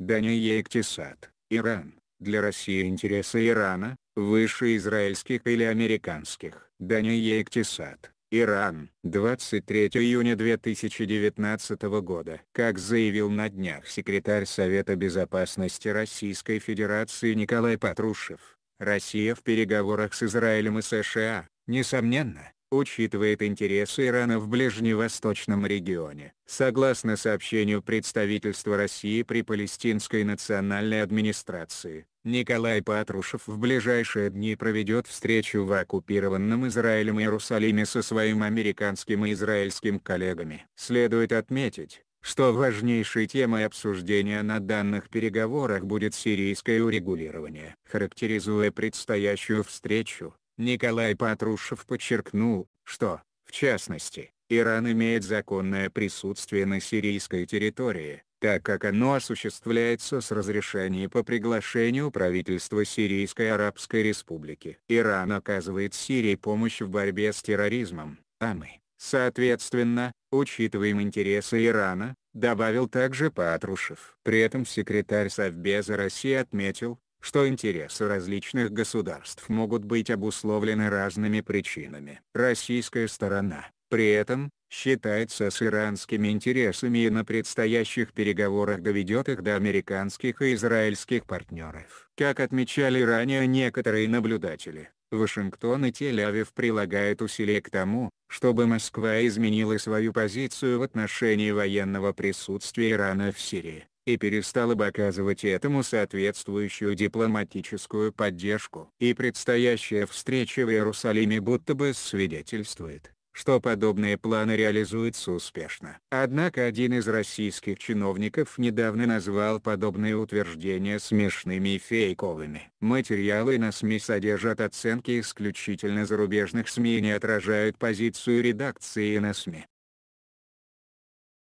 Дания Данияектисад, Иран. Для России интересы Ирана, выше израильских или американских. Дания Данияектисад, Иран. 23 июня 2019 года. Как заявил на днях секретарь Совета Безопасности Российской Федерации Николай Патрушев, Россия в переговорах с Израилем и США, несомненно, учитывает интересы Ирана в ближневосточном регионе. Согласно сообщению представительства России при Палестинской национальной администрации, Николай Патрушев в ближайшие дни проведет встречу в оккупированном Израилем Иерусалиме со своим американским и израильским коллегами. Следует отметить, что важнейшей темой обсуждения на данных переговорах будет сирийское урегулирование. Характеризуя предстоящую встречу, Николай Патрушев подчеркнул, что, в частности, Иран имеет законное присутствие на сирийской территории, так как оно осуществляется с разрешения по приглашению правительства Сирийской Арабской Республики. Иран оказывает Сирии помощь в борьбе с терроризмом, а мы, соответственно, учитываем интересы Ирана, добавил также Патрушев. При этом секретарь Совбеза России отметил, что интересы различных государств могут быть обусловлены разными причинами. Российская сторона, при этом, считается с иранскими интересами и на предстоящих переговорах доведет их до американских и израильских партнеров. Как отмечали ранее некоторые наблюдатели, Вашингтон и Тель-Авив прилагают усилия к тому, чтобы Москва изменила свою позицию в отношении военного присутствия Ирана в Сирии и перестала бы оказывать этому соответствующую дипломатическую поддержку. И предстоящая встреча в Иерусалиме будто бы свидетельствует, что подобные планы реализуются успешно. Однако один из российских чиновников недавно назвал подобные утверждения смешными и фейковыми. Материалы на СМИ содержат оценки исключительно зарубежных СМИ и не отражают позицию редакции на СМИ.